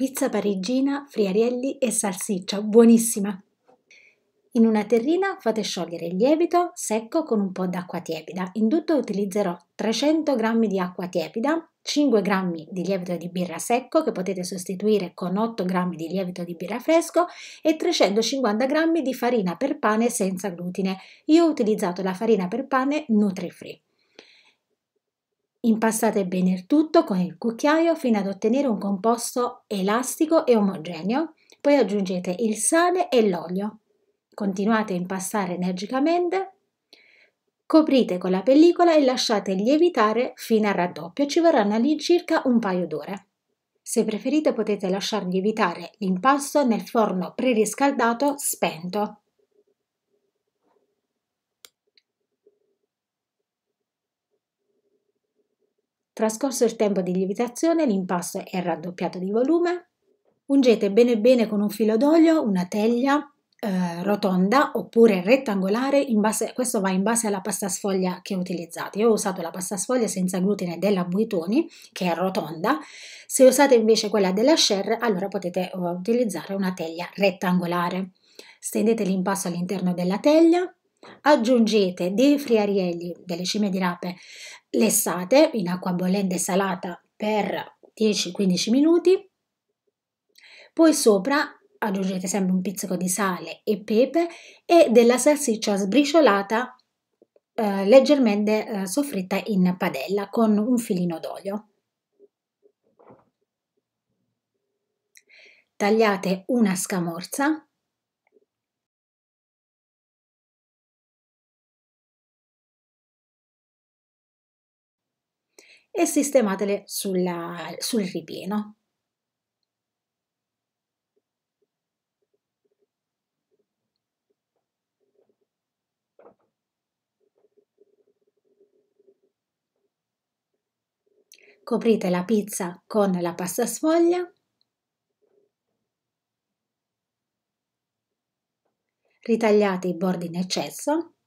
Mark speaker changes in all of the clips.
Speaker 1: Pizza parigina, friarielli e salsiccia, buonissima! In una terrina fate sciogliere il lievito secco con un po' d'acqua tiepida. In tutto utilizzerò 300 g di acqua tiepida, 5 g di lievito di birra secco che potete sostituire con 8 g di lievito di birra fresco e 350 g di farina per pane senza glutine. Io ho utilizzato la farina per pane Nutri-Free. Impastate bene il tutto con il cucchiaio fino ad ottenere un composto elastico e omogeneo, poi aggiungete il sale e l'olio. Continuate a impastare energicamente, coprite con la pellicola e lasciate lievitare fino al raddoppio, ci vorranno all'incirca un paio d'ore. Se preferite potete lasciar lievitare l'impasto nel forno preriscaldato spento. Trascorso il tempo di lievitazione, l'impasto è raddoppiato di volume. Ungete bene bene con un filo d'olio una teglia eh, rotonda oppure rettangolare, base, questo va in base alla pasta sfoglia che utilizzate. Io ho usato la pasta sfoglia senza glutine della Buitoni, che è rotonda. Se usate invece quella della Cher, allora potete eh, utilizzare una teglia rettangolare. Stendete l'impasto all'interno della teglia, Aggiungete dei friarielli, delle cime di rape lessate in acqua bollente e salata per 10-15 minuti, poi sopra aggiungete sempre un pizzico di sale e pepe e della salsiccia sbriciolata eh, leggermente eh, soffritta in padella con un filino d'olio. Tagliate una scamorza e sistematele sulla, sul ripieno. Coprite la pizza con la pasta sfoglia ritagliate i bordi in eccesso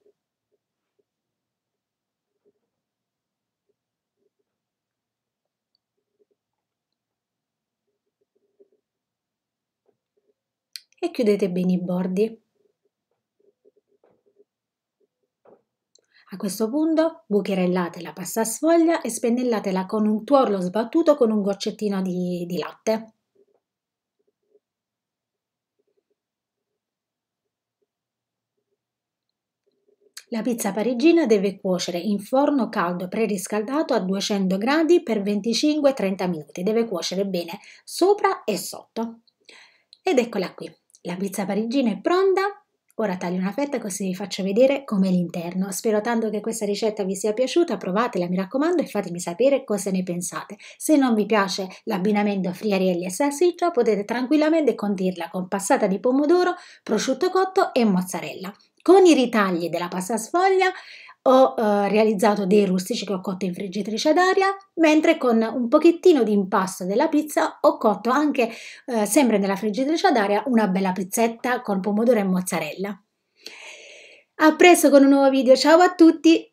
Speaker 1: e chiudete bene i bordi. A questo punto bucherellate la pasta sfoglia e spennellatela con un tuorlo sbattuto con un goccettino di, di latte. La pizza parigina deve cuocere in forno caldo preriscaldato a 200 gradi per 25-30 minuti. Deve cuocere bene sopra e sotto. Ed eccola qui. La pizza parigina è pronta. Ora taglio una fetta così vi faccio vedere com'è l'interno. Spero tanto che questa ricetta vi sia piaciuta, provatela mi raccomando e fatemi sapere cosa ne pensate. Se non vi piace l'abbinamento friarielli e salsiccia potete tranquillamente condirla con passata di pomodoro, prosciutto cotto e mozzarella. Con i ritagli della pasta sfoglia ho eh, realizzato dei rustici che ho cotto in friggitrice d'aria, mentre con un pochettino di impasto della pizza ho cotto anche, eh, sempre nella friggitrice d'aria, una bella pizzetta con pomodoro e mozzarella. A presto con un nuovo video, ciao a tutti!